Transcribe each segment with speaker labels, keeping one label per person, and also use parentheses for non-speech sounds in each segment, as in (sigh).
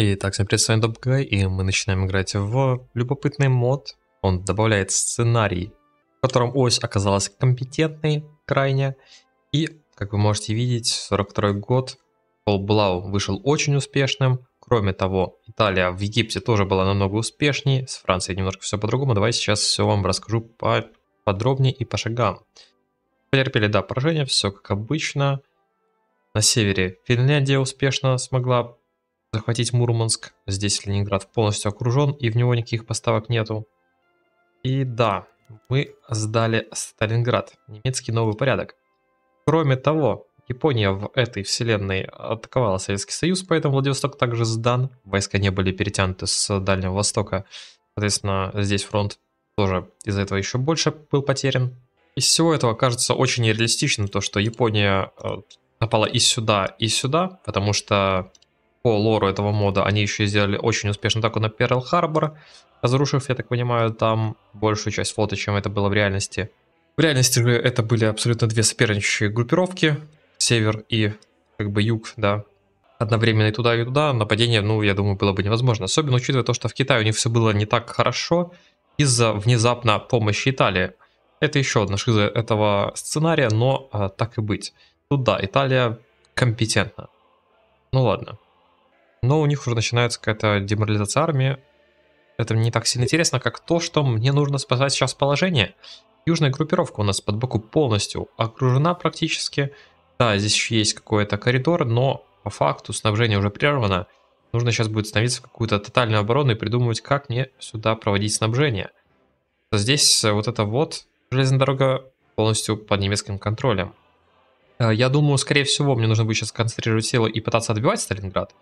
Speaker 1: Итак, всем привет, с вами Добгай, и мы начинаем играть в любопытный мод. Он добавляет сценарий, в котором ось оказалась компетентной крайне. И, как вы можете видеть, 42 год, Пол Блау вышел очень успешным. Кроме того, Италия в Египте тоже была намного успешнее, с Францией немножко все по-другому. Давайте сейчас все вам расскажу по подробнее и по шагам. Потерпели, да, поражение, все как обычно. На севере Финляндия успешно смогла захватить Мурманск. Здесь Ленинград полностью окружен, и в него никаких поставок нету. И да, мы сдали Сталинград, немецкий новый порядок. Кроме того, Япония в этой вселенной атаковала Советский Союз, поэтому Владивосток также сдан. Войска не были перетянуты с Дальнего Востока. Соответственно, здесь фронт тоже из-за этого еще больше был потерян. Из всего этого кажется очень нереалистичным то, что Япония э, напала и сюда, и сюда, потому что по лору этого мода они еще сделали очень успешно атаку на Перл Харбор, разрушив, я так понимаю, там большую часть флота, чем это было в реальности. В реальности же это были абсолютно две соперничающие группировки, север и как бы юг, да, одновременно и туда, и туда, нападение, ну, я думаю, было бы невозможно. Особенно учитывая то, что в Китае у них все было не так хорошо из-за внезапно помощи Италии. Это еще одна шиза этого сценария, но а, так и быть. Туда Италия компетентна. Ну ладно. Но у них уже начинается какая-то деморализация армии. Это мне не так сильно интересно, как то, что мне нужно спасать сейчас положение. Южная группировка у нас под боку полностью окружена практически. Да, здесь еще есть какой-то коридор, но по факту снабжение уже прервано. Нужно сейчас будет становиться в какую-то тотальную оборону и придумывать, как мне сюда проводить снабжение. Здесь вот это вот железная дорога полностью под немецким контролем. Э, я думаю, скорее всего, мне нужно будет сейчас концентрировать силы и пытаться отбивать Сталинград.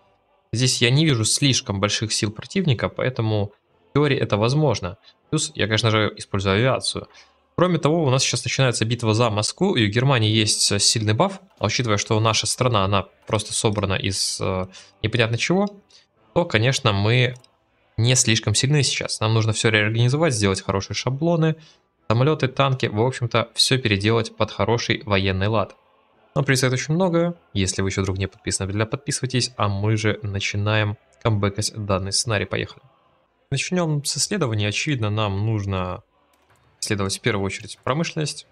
Speaker 1: Здесь я не вижу слишком больших сил противника, поэтому в теории это возможно. Плюс я, конечно же, использую авиацию. Кроме того, у нас сейчас начинается битва за Москву, и у Германии есть э, сильный баф, а учитывая, что наша страна, она просто собрана из э, непонятно чего, то, конечно, мы не слишком сильны сейчас. Нам нужно все реорганизовать, сделать хорошие шаблоны, самолеты, танки, в общем-то, все переделать под хороший военный лад. Нам прилетает очень много. Если вы еще вдруг не подписаны, для подписывайтесь. А мы же начинаем камбэкать данный сценарий. Поехали. Начнем с исследований. Очевидно, нам нужно исследовать в первую очередь промышленность.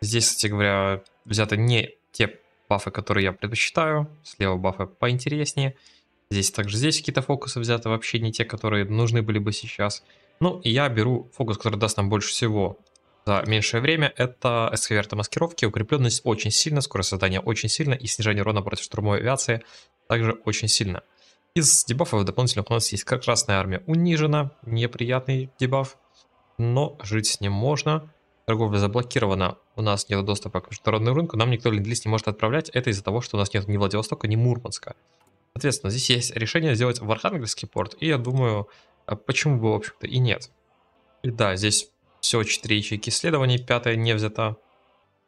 Speaker 1: Здесь, кстати говоря, взяты не те бафы, которые я предпочитаю. Слева бафы поинтереснее. Здесь также здесь какие-то фокусы взяты, вообще не те, которые нужны были бы сейчас. Ну, и я беру фокус, который даст нам больше всего за меньшее время, это СХВ автомаскировки, укрепленность очень сильно, скорость создания очень сильно и снижение урона против штурмовой авиации также очень сильно. Из дебафов дополнительных у нас есть как Красная Армия унижена, неприятный дебаф, но жить с ним можно. Торговля заблокирована, у нас нет доступа к международному рынку, нам никто ленд-лист не может отправлять, это из-за того, что у нас нет ни Владивостока, ни Мурманска. Соответственно, здесь есть решение сделать в Архангельский порт, и я думаю, а почему бы, в общем-то, и нет. И да, здесь все, 4 ячейки исследований, пятая не взята,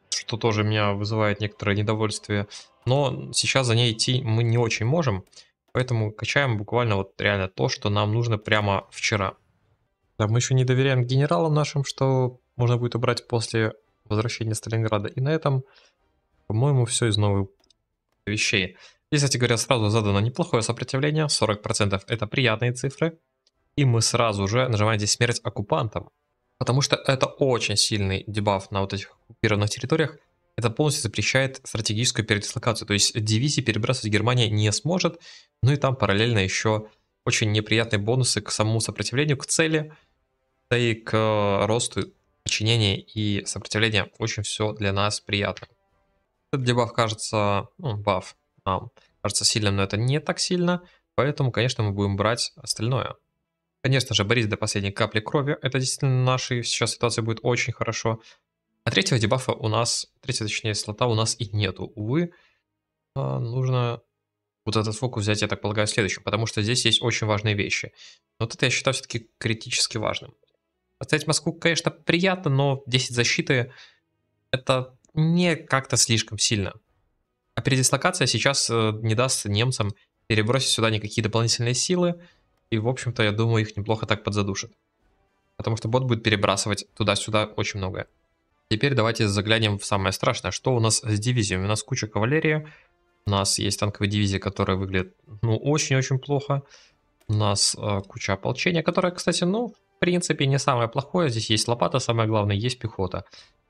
Speaker 1: что тоже меня вызывает некоторое недовольствие. Но сейчас за ней идти мы не очень можем, поэтому качаем буквально вот реально то, что нам нужно прямо вчера. Да, мы еще не доверяем генералам нашим, что можно будет убрать после возвращения Сталинграда. И на этом, по-моему, все из новых вещей. Здесь, кстати говоря, сразу задано неплохое сопротивление, 40% это приятные цифры. И мы сразу же нажимаем здесь смерть оккупантам. Потому что это очень сильный дебаф на вот этих оккупированных территориях. Это полностью запрещает стратегическую передислокацию. То есть дивизии перебрасывать Германия не сможет. Ну и там параллельно еще очень неприятные бонусы к самому сопротивлению, к цели, да и к э, росту подчинения и сопротивления. Очень все для нас приятно. Этот дебаф кажется, ну, баф нам кажется сильным, но это не так сильно. Поэтому, конечно, мы будем брать остальное. Конечно же, борись до последней капли крови. Это действительно нашей сейчас ситуация будет очень хорошо. А третьего дебафа у нас, третьего, точнее, слота у нас и нету. Увы, а, нужно вот этот фокус взять, я так полагаю, следующим, потому что здесь есть очень важные вещи. Вот это я считаю все-таки критически важным. Отстоять Москву, конечно, приятно, но 10 защиты это не как-то слишком сильно. А передислокация сейчас э, не даст немцам перебросить сюда никакие дополнительные силы, и, в общем-то, я думаю, их неплохо так подзадушит. Потому что бот будет перебрасывать туда-сюда очень многое. Теперь давайте заглянем в самое страшное. Что у нас с дивизией? У нас куча кавалерии. У нас есть танковые дивизии, которые выглядят, ну, очень-очень плохо. У нас э, куча ополчения, которое, кстати, ну, в принципе, не самое плохое. Здесь есть лопата, самое главное, есть пехота.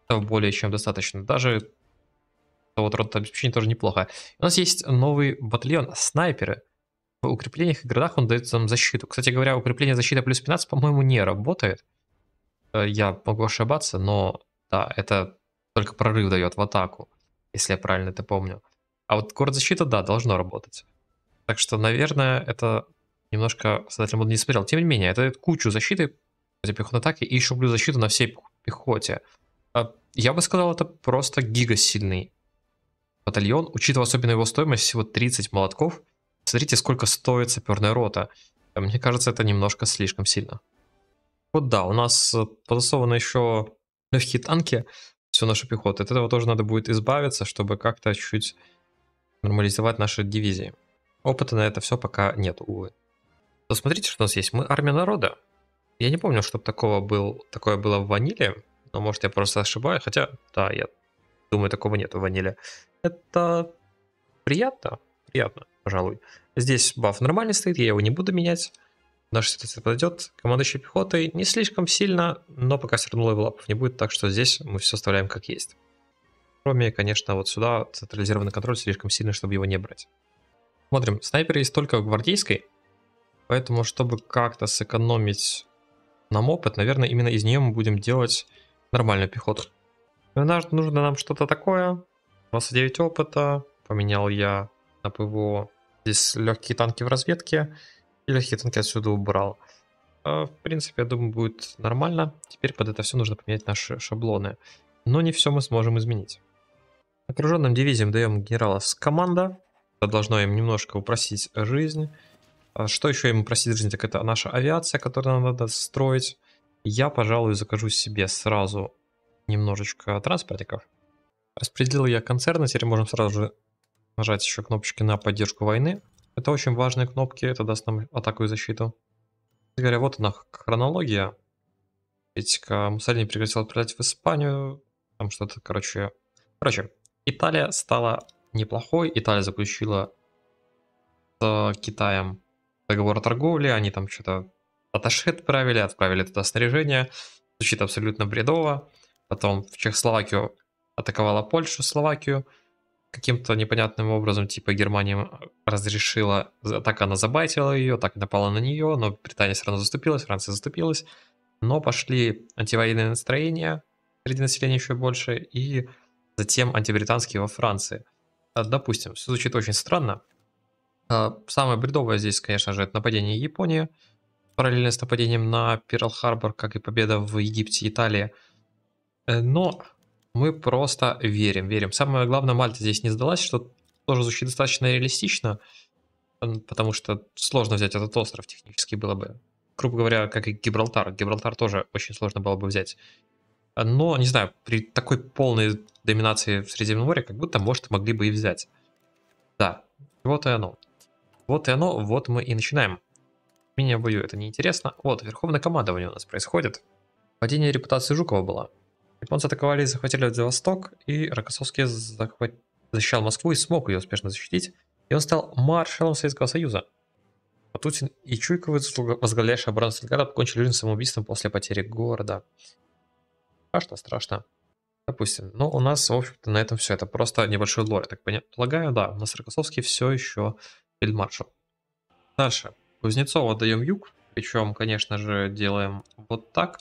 Speaker 1: Этого более чем достаточно. Даже вот род обеспечения тоже неплохо. У нас есть новый батальон, снайперы укреплениях и городах он дает там защиту. Кстати говоря, укрепление защиты плюс 15, по-моему, не работает. Э, я могу ошибаться, но да, это только прорыв дает в атаку, если я правильно это помню. А вот город защита, да, должно работать. Так что, наверное, это немножко создатель мода не смотрел. Тем не менее, это дает кучу защиты за пехотной атаки и еще плюс защиту на всей пехоте. А я бы сказал, это просто гигасильный батальон, учитывая особенно его стоимость, всего 30 молотков, Смотрите, сколько стоит саперная рота. Мне кажется, это немножко слишком сильно. Вот да, у нас э, подосованы еще легкие танки, все наши пехоты. От этого тоже надо будет избавиться, чтобы как-то чуть нормализовать наши дивизии. Опыта на это все пока нет, увы. Посмотрите, что у нас есть. Мы армия народа. Я не помню, чтобы такого был, такое было в ваниле, но может я просто ошибаюсь, хотя, да, я думаю, такого нет в ваниле. Это приятно, приятно, пожалуй. Здесь баф нормальный стоит, я его не буду менять. Наша ситуация подойдет. Командующий пехотой не слишком сильно, но пока все равно лапов не будет, так что здесь мы все оставляем как есть. Кроме, конечно, вот сюда централизированный контроль слишком сильный, чтобы его не брать. Смотрим, снайпер есть только в гвардейской, поэтому, чтобы как-то сэкономить нам опыт, наверное, именно из нее мы будем делать нормальную пехоту. Нужно нам что-то такое. 29 опыта. Поменял я на ПВО. Здесь легкие танки в разведке. И легкие танки отсюда убрал. А, в принципе, я думаю, будет нормально. Теперь под это все нужно поменять наши шаблоны. Но не все мы сможем изменить. Окруженным дивизиям даем генерала с команда. Это должно им немножко упростить жизнь. А что еще им упростить жизнь, так это наша авиация, которую нам надо строить. Я, пожалуй, закажу себе сразу немножечко транспортиков. Распределил я концерны, теперь можем сразу же нажать еще кнопочки на поддержку войны. Это очень важные кнопки, это даст нам атаку и защиту. Кстати говоря, вот она хронология. Ведь а, Муссолини прекратил отправлять в Испанию, там что-то, короче... Короче, Италия стала неплохой, Италия заключила с а, Китаем договор о торговле, они там что-то аташе отправили, отправили туда снаряжение, звучит абсолютно бредово. Потом в Чехословакию атаковала Польшу, Словакию – каким-то непонятным образом, типа, Германия э, разрешила, так она забайтила ее, так напала на нее, но Британия все равно заступилась, Франция заступилась, но пошли антивоенные настроения среди населения еще больше, и затем антибританские во Франции. Э, допустим, все звучит очень странно. Э, самое бредовое здесь, конечно же, это нападение Японии, параллельно с нападением на Перл-Харбор, как и победа в Египте и Италии. Но мы просто верим, верим. Самое главное, Мальта здесь не сдалась, что тоже звучит достаточно реалистично, потому что сложно взять этот остров технически было бы. Грубо говоря, как и Гибралтар. Гибралтар тоже очень сложно было бы взять. Но, не знаю, при такой полной доминации в Средиземноморье, как будто, может, могли бы и взять. Да, вот и оно. Вот и оно, вот мы и начинаем. Меня бою это неинтересно. Вот, верховное командование у нас происходит. Падение репутации Жукова было. Японцы атаковали и захватили Владивосток, и Рокоссовский захват... защищал Москву и смог ее успешно защитить, и он стал маршалом Советского Союза. Патутин и Чуйковы, возглавляющие оборону Сталинграда, покончили жизнь самоубийством после потери города. Страшно, страшно. Допустим. Но у нас, в общем-то, на этом все. Это просто небольшой лор, я так полагаю. Да, у нас Рокоссовский все еще фельдмаршал. Дальше. Кузнецова даем юг. Причем, конечно же, делаем вот так.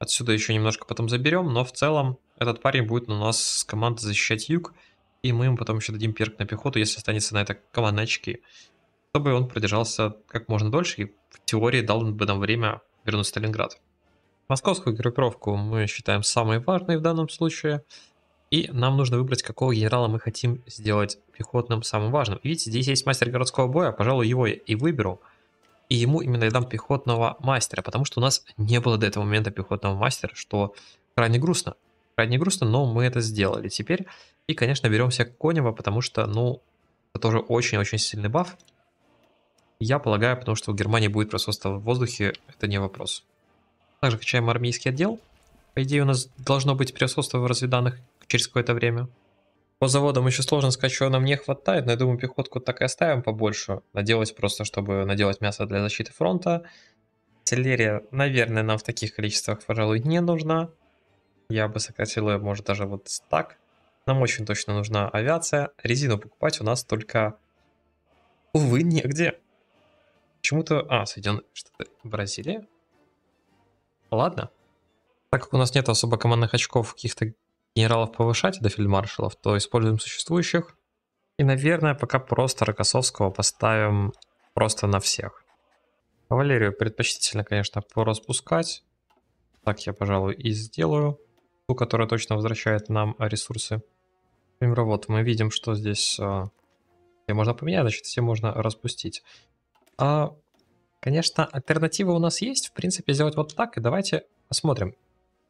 Speaker 1: Отсюда еще немножко потом заберем, но в целом этот парень будет у нас с команды защищать юг. И мы ему потом еще дадим перк на пехоту, если останется на это командные очки. Чтобы он продержался как можно дольше и в теории дал бы нам время вернуть Сталинград. Московскую группировку мы считаем самой важной в данном случае. И нам нужно выбрать, какого генерала мы хотим сделать пехотным самым важным. Видите, здесь есть мастер городского боя, пожалуй, его и выберу. И ему именно я дам пехотного мастера, потому что у нас не было до этого момента пехотного мастера, что крайне грустно. Крайне грустно, но мы это сделали теперь. И, конечно, беремся Конева, потому что, ну, это тоже очень-очень сильный баф. Я полагаю, потому что у Германии будет просто в воздухе, это не вопрос. Также качаем армейский отдел. По идее, у нас должно быть присутствие в разведанных через какое-то время. По заводам еще сложно сказать, что нам не хватает, но я думаю, пехотку так и оставим побольше. Наделать просто, чтобы наделать мясо для защиты фронта. Артиллерия, наверное, нам в таких количествах, пожалуй, не нужна. Я бы сократил ее, может, даже вот так. Нам очень точно нужна авиация. Резину покупать у нас только, увы, негде. Почему-то... А, Соединенные Штаты, Бразилия. Ладно. Так как у нас нет особо командных очков каких-то генералов повышать до фельдмаршалов, то используем существующих. И, наверное, пока просто Рокоссовского поставим просто на всех. Кавалерию предпочтительно, конечно, пораспускать. Так я, пожалуй, и сделаю. Ту, которая точно возвращает нам ресурсы. Например, вот мы видим, что здесь э, можно поменять, значит, все можно распустить. А, конечно, альтернатива у нас есть. В принципе, сделать вот так. И давайте посмотрим.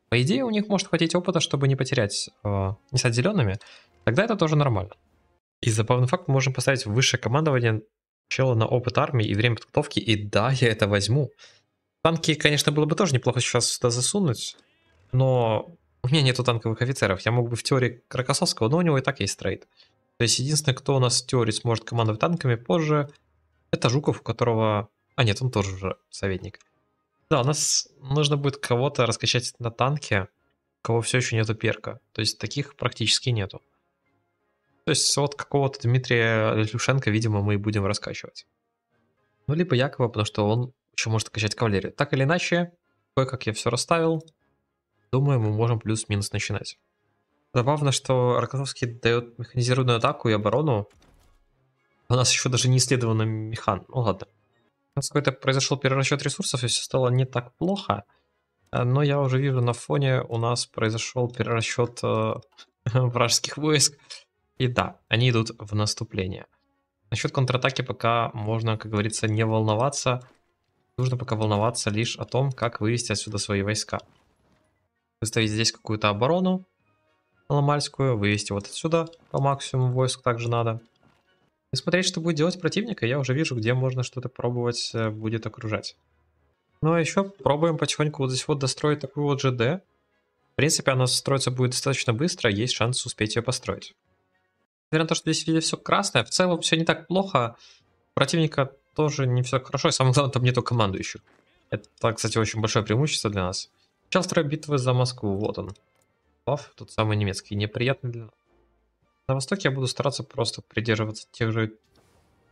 Speaker 1: По идее, у них может хватить опыта, чтобы не потерять, э, не стать зелеными. Тогда это тоже нормально. И забавный факт, мы можем поставить высшее командование чела на опыт армии и время подготовки, и да, я это возьму. Танки, конечно, было бы тоже неплохо сейчас сюда засунуть, но у меня нету танковых офицеров. Я мог бы в теории Кракосовского, но у него и так есть трейд. То есть единственное, кто у нас в теории сможет командовать танками позже, это Жуков, у которого... А нет, он тоже уже советник. Да, у нас нужно будет кого-то раскачать на танке, кого все еще нету перка. То есть таких практически нету. То есть вот какого-то Дмитрия Лютюшенко, видимо, мы и будем раскачивать. Ну, либо Якова, потому что он еще может качать кавалерию. Так или иначе, кое-как я все расставил. Думаю, мы можем плюс-минус начинать. Забавно, что Рокоссовский дает механизированную атаку и оборону. У нас еще даже не исследованный механ. Ну ладно нас ну, какой-то произошел перерасчет ресурсов, и все стало не так плохо. Э, но я уже вижу на фоне у нас произошел перерасчет э, (laughs) вражеских войск. И да, они идут в наступление. Насчет контратаки пока можно, как говорится, не волноваться. Нужно пока волноваться лишь о том, как вывести отсюда свои войска. Выставить здесь какую-то оборону ломальскую, вывести вот отсюда по максимуму войск также надо. И смотреть, что будет делать противника, я уже вижу, где можно что-то пробовать э, будет окружать. Ну а еще пробуем потихоньку вот здесь вот достроить такую вот ЖД. В принципе, она строится будет достаточно быстро, а есть шанс успеть ее построить. Несмотря на то, что здесь везде все красное, в целом все не так плохо. Противника тоже не все хорошо, и самое главное, там нету командующих. Это, кстати, очень большое преимущество для нас. Сейчас вторая битва за Москву, вот он. Пав, тот самый немецкий, неприятный для нас. На востоке я буду стараться просто придерживаться тех же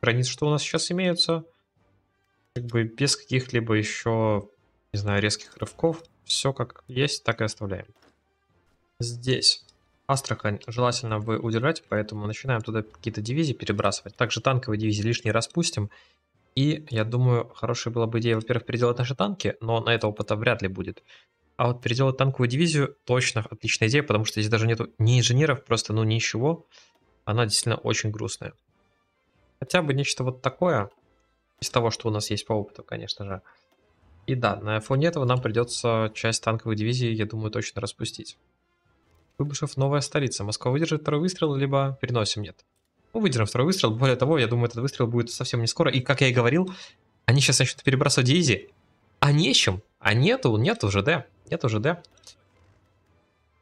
Speaker 1: границ, что у нас сейчас имеются. Как бы без каких-либо еще, не знаю, резких рывков. Все как есть, так и оставляем. Здесь. Астрахань желательно бы удержать, поэтому начинаем туда какие-то дивизии перебрасывать. Также танковые дивизии лишний распустим. И я думаю, хорошая была бы идея, во-первых, переделать наши танки, но на это опыта вряд ли будет. А вот переделать танковую дивизию точно отличная идея, потому что здесь даже нету ни инженеров, просто ну ничего. Она действительно очень грустная. Хотя бы нечто вот такое, из того, что у нас есть по опыту, конечно же. И да, на фоне этого нам придется часть танковой дивизии, я думаю, точно распустить. Выбушев новая столица. Москва выдержит второй выстрел, либо переносим, нет. Ну выдержим второй выстрел. Более того, я думаю, этот выстрел будет совсем не скоро. И как я и говорил, они сейчас начнут перебрасывать дивизии. А нечем, а нету, нет уже, да? Нет уже, да.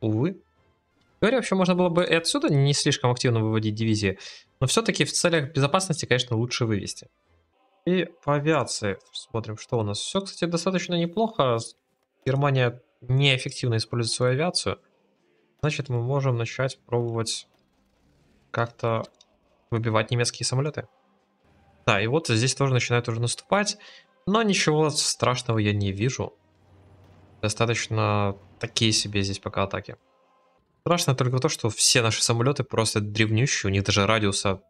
Speaker 1: Увы. Говоря вообще можно было бы и отсюда не слишком активно выводить дивизии, но все-таки в целях безопасности, конечно, лучше вывести. И по авиации смотрим, что у нас. Все, кстати, достаточно неплохо. Германия неэффективно использует свою авиацию. Значит, мы можем начать пробовать как-то выбивать немецкие самолеты. Да, и вот здесь тоже начинают уже наступать. Но ничего страшного я не вижу. Достаточно такие себе здесь пока атаки. Страшно только то, что все наши самолеты просто древнющие, у них даже радиуса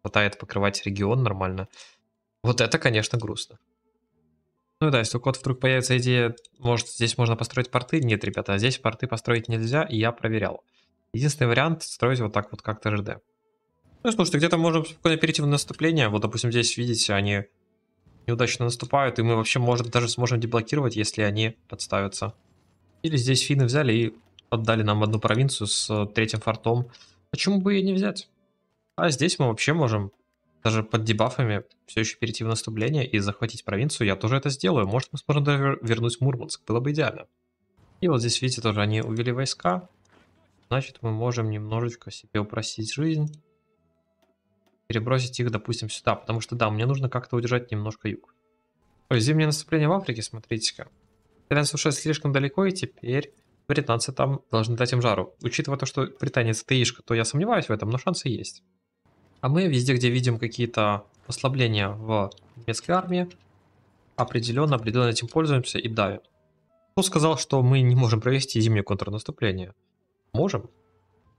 Speaker 1: хватает покрывать регион нормально. Вот это, конечно, грустно. Ну да, если у код вдруг появится идея, может здесь можно построить порты? Нет, ребята, здесь порты построить нельзя, и я проверял. Единственный вариант строить вот так вот как-то ЖД. Ну слушайте, где-то можем спокойно перейти в наступление. Вот, допустим, здесь, видите, они неудачно наступают, и мы вообще, может, даже сможем деблокировать, если они подставятся. Или здесь финны взяли и отдали нам одну провинцию с э, третьим фортом. Почему бы и не взять? А здесь мы вообще можем даже под дебафами все еще перейти в наступление и захватить провинцию. Я тоже это сделаю. Может, мы сможем даже вернуть Мурманск. Было бы идеально. И вот здесь, видите, тоже они увели войска. Значит, мы можем немножечко себе упростить жизнь перебросить их, допустим, сюда. Потому что, да, мне нужно как-то удержать немножко юг. Ой, зимнее наступление в Африке, смотрите-ка. Итальянцы уже слишком далеко, и теперь британцы там должны дать им жару. Учитывая то, что британец атеишка, то я сомневаюсь в этом, но шансы есть. А мы везде, где видим какие-то послабления в немецкой армии, определенно, определенно этим пользуемся и давим. Кто сказал, что мы не можем провести зимнее контрнаступление? Можем.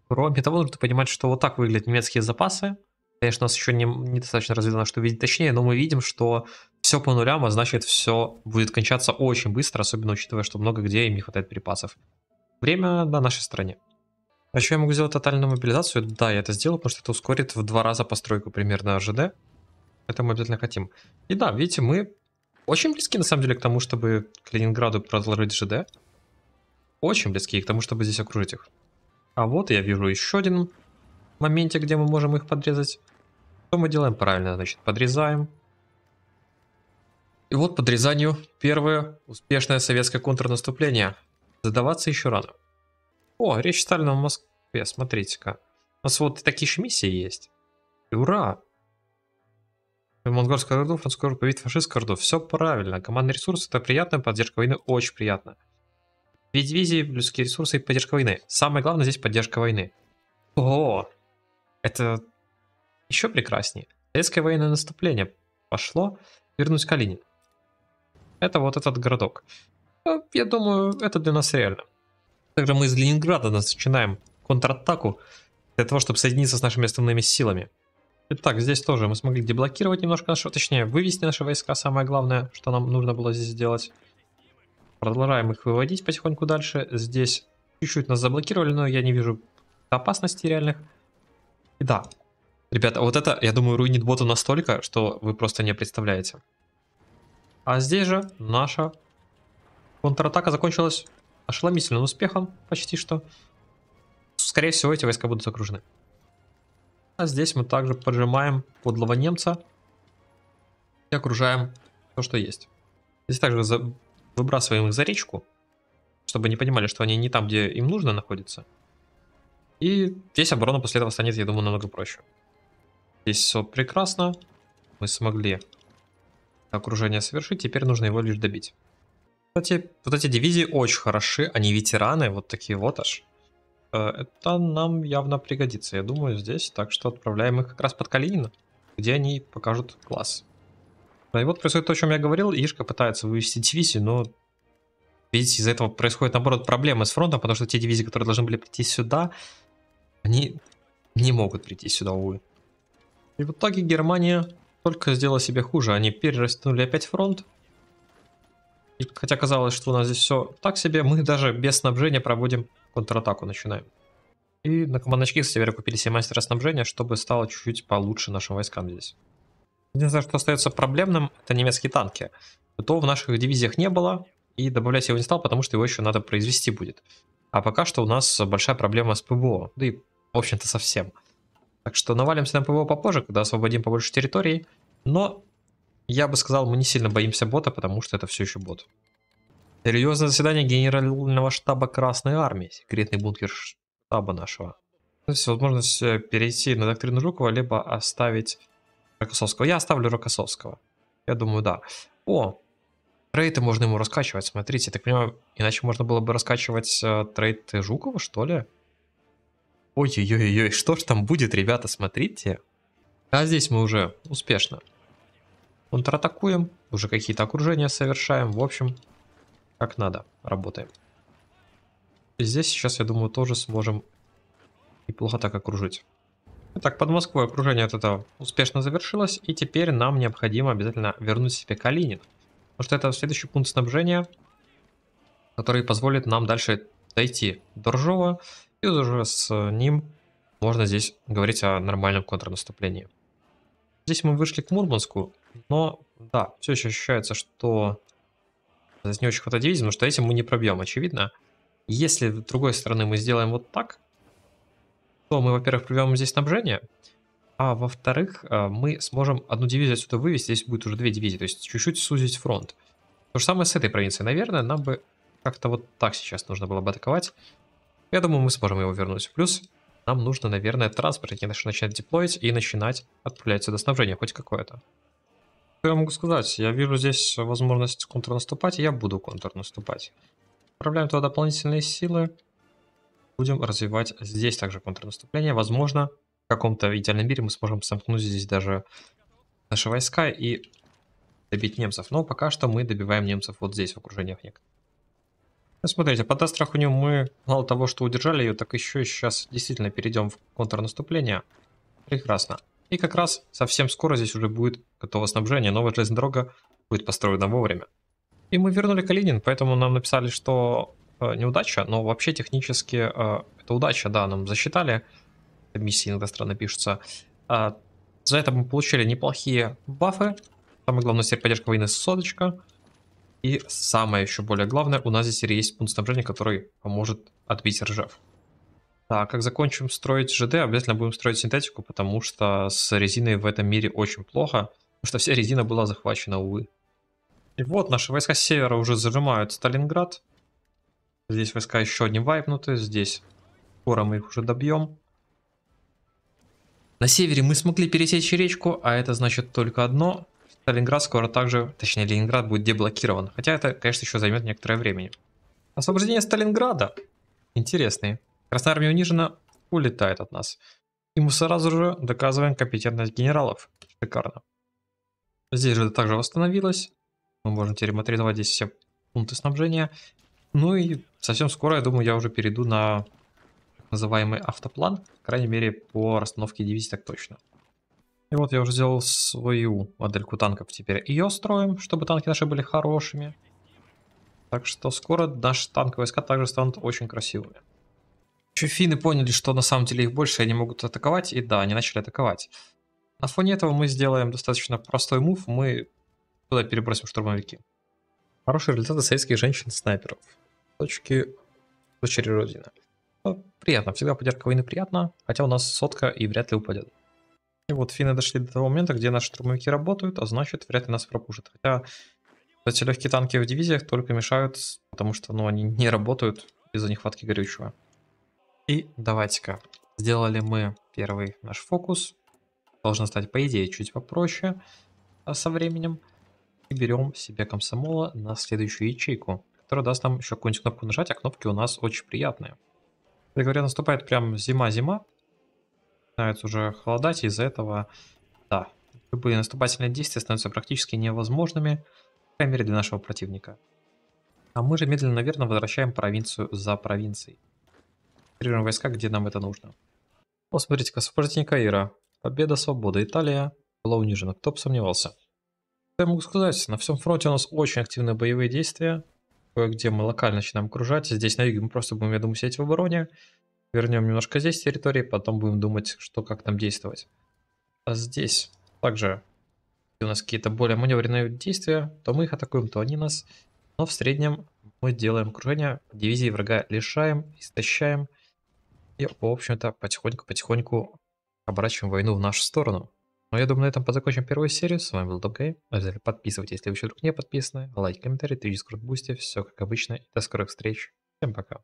Speaker 1: Кроме того, нужно понимать, что вот так выглядят немецкие запасы – Конечно, у нас еще не, недостаточно разведано, чтобы видеть точнее, но мы видим, что все по нулям, а значит все будет кончаться очень быстро, особенно учитывая, что много где им не хватает припасов. Время на нашей стороне. А еще я могу сделать тотальную мобилизацию? Да, я это сделаю, потому что это ускорит в два раза постройку примерно ЖД. Это мы обязательно хотим. И да, видите, мы очень близки на самом деле к тому, чтобы к Ленинграду проложить ЖД. Очень близки к тому, чтобы здесь окружить их. А вот я вижу еще один моменте, где мы можем их подрезать. Что мы делаем правильно? Значит, подрезаем. И вот подрезанию первое успешное советское контрнаступление. Задаваться еще рано. О, речь Сталина в Москве, смотрите-ка. У нас вот такие же миссии есть. ура! Монгольская орду, французская орду, победит фашистскую орду. Все правильно. Командный ресурс это приятно, поддержка войны очень приятно. Две дивизии, людские ресурсы и поддержка войны. Самое главное здесь поддержка войны. О, это еще прекраснее. Советское военное наступление пошло вернуть Калинин. Это вот этот городок. Э, я думаю, это для нас реально. Также мы из Ленинграда начинаем контратаку для того, чтобы соединиться с нашими основными силами. Итак, здесь тоже мы смогли деблокировать немножко нашего, точнее, вывести наши войска, самое главное, что нам нужно было здесь сделать. Продолжаем их выводить потихоньку дальше. Здесь чуть-чуть нас заблокировали, но я не вижу опасностей реальных. И да, Ребята, а вот это, я думаю, руинит бота настолько, что вы просто не представляете. А здесь же наша контратака закончилась ошеломительным успехом, почти что. Скорее всего, эти войска будут окружены. А здесь мы также поджимаем подлого немца и окружаем то, что есть. Здесь также за... выбрасываем их за речку, чтобы не понимали, что они не там, где им нужно находятся. И здесь оборона после этого станет, я думаю, намного проще. Здесь все прекрасно. Мы смогли окружение совершить. Теперь нужно его лишь добить. Кстати, вот эти дивизии очень хороши. Они ветераны, вот такие вот аж. Э, это нам явно пригодится, я думаю, здесь. Так что отправляем их как раз под Калинина, где они покажут класс. Ну и вот происходит то, о чем я говорил. Ишка пытается вывести дивизии, но... Видите, из-за этого происходит, наоборот, проблемы с фронтом, потому что те дивизии, которые должны были прийти сюда, они не могут прийти сюда, увы. И в итоге Германия только сделала себе хуже. Они перерастянули опять фронт. И хотя казалось, что у нас здесь все так себе, мы даже без снабжения проводим контратаку, начинаем. И на командочке, кстати говоря, купили себе мастера снабжения, чтобы стало чуть-чуть получше нашим войскам здесь. Единственное, что остается проблемным, это немецкие танки. То в наших дивизиях не было, и добавлять его не стал, потому что его еще надо произвести будет. А пока что у нас большая проблема с ПБО, да и в общем-то совсем. Так что навалимся на ПВО попозже, когда освободим побольше территории. Но я бы сказал, мы не сильно боимся бота, потому что это все еще бот. Серьезное заседание генерального штаба Красной Армии, секретный бункер штаба нашего. Есть возможность э, перейти на доктрину Жукова, либо оставить Рокоссовского. Я оставлю Рокоссовского. Я думаю, да. О, трейты можно ему раскачивать, смотрите. Так понимаю, иначе можно было бы раскачивать э, трейд Жукова, что ли? Ой-ой-ой, что ж там будет, ребята, смотрите. А здесь мы уже успешно контратакуем, уже какие-то окружения совершаем, в общем, как надо, работаем. Здесь сейчас, я думаю, тоже сможем неплохо так окружить. Так, под Москвой окружение от этого успешно завершилось, и теперь нам необходимо обязательно вернуть себе Калинин. Потому что это следующий пункт снабжения, который позволит нам дальше дойти до Ржова и уже с ним можно здесь говорить о нормальном контрнаступлении. Здесь мы вышли к Мурманску, но да, все еще ощущается, что здесь не очень хватает дивизии, потому что этим мы не пробьем, очевидно. Если с другой стороны мы сделаем вот так, то мы, во-первых, пробьем здесь снабжение, а во-вторых, э, мы сможем одну дивизию отсюда вывести, здесь будет уже две дивизии, то есть чуть-чуть сузить фронт. То же самое с этой провинцией, наверное, нам бы как-то вот так сейчас нужно было бы атаковать. Я думаю, мы сможем его вернуть. Плюс нам нужно, наверное, транспорт начинать деплоить и начинать отправлять сюда снабжение, хоть какое-то. Что я могу сказать? Я вижу здесь возможность контрнаступать, и я буду контрнаступать. Отправляем туда дополнительные силы. Будем развивать здесь также контрнаступление. Возможно, в каком-то идеальном мире мы сможем сомкнуть здесь даже наши войска и добить немцев. Но пока что мы добиваем немцев вот здесь, в окружениях некоторых. Ну, смотрите, по Дастрахуню мы мало того, что удержали ее, так еще сейчас действительно перейдем в контрнаступление. Прекрасно. И как раз совсем скоро здесь уже будет готово снабжение. Новая железная дорога будет построена вовремя. И мы вернули Калинин, поэтому нам написали, что э, неудача, но вообще технически э, это удача, да, нам засчитали. Миссии иногда странно пишется. Э, за это мы получили неплохие бафы. Самое главное, теперь поддержка войны соточка. И самое еще более главное, у нас здесь есть пункт снабжения, который поможет отбить ржав. Так, как закончим строить ЖД, обязательно будем строить синтетику, потому что с резиной в этом мире очень плохо, потому что вся резина была захвачена, увы. И вот наши войска с севера уже зажимают Сталинград. Здесь войска еще не вайпнуты, здесь скоро мы их уже добьем. На севере мы смогли пересечь речку, а это значит только одно. Сталинград скоро также, точнее Ленинград будет деблокирован, хотя это, конечно, еще займет некоторое время. Освобождение Сталинграда. Интересный. Красная армия унижена, улетает от нас. И мы сразу же доказываем компетентность генералов. Шикарно. Здесь же это также восстановилось. Мы можем теперь термотрезовать здесь все пункты снабжения. Ну и совсем скоро, я думаю, я уже перейду на называемый автоплан. По крайней мере, по расстановке дивизий так точно. И вот я уже сделал свою модельку танков. Теперь ее строим, чтобы танки наши были хорошими. Так что скоро наши танковые войска также станут очень красивыми. Еще финны поняли, что на самом деле их больше, и они могут атаковать. И да, они начали атаковать. На фоне этого мы сделаем достаточно простой мув. Мы туда перебросим штурмовики. Хорошие результаты советских женщин-снайперов. Точки дочери Родины. Но ну, приятно, всегда поддержка войны приятна, хотя у нас сотка и вряд ли упадет вот финны дошли до того момента, где наши штурмовики работают, а значит вряд ли нас пропушат. Хотя эти легкие танки в дивизиях только мешают, потому что ну, они не работают из-за нехватки горючего. И давайте-ка. Сделали мы первый наш фокус. Должно стать, по идее, чуть попроще а со временем. И берем себе комсомола на следующую ячейку, которая даст нам еще какую-нибудь кнопку нажать, а кнопки у нас очень приятные. Как говоря, наступает прям зима-зима, начинаются уже холодать, из-за этого, да, любые наступательные действия становятся практически невозможными, по крайней мере для нашего противника. А мы же медленно, наверное, возвращаем провинцию за провинцией. Тренируем войска, где нам это нужно. О, смотрите-ка, сопротивник Каира. Победа, свобода, Италия была унижена. Кто бы сомневался. Что я могу сказать? На всем фронте у нас очень активные боевые действия. Кое-где мы локально начинаем окружать. Здесь на юге мы просто будем, я думаю, сидеть в обороне. Вернем немножко здесь территории, потом будем думать, что как там действовать. А здесь также у нас какие-то более маневренные действия, то мы их атакуем, то они нас. Но в среднем мы делаем окружение, дивизии врага лишаем, истощаем. И, в общем-то, потихоньку-потихоньку оборачиваем войну в нашу сторону. Ну, я думаю, на этом позакончим первую серию. С вами был Топгай. Обязательно подписывайтесь, если вы еще вдруг не подписаны. Лайк, комментарий, твич, скрут, бусти. Все как обычно. до скорых встреч. Всем пока.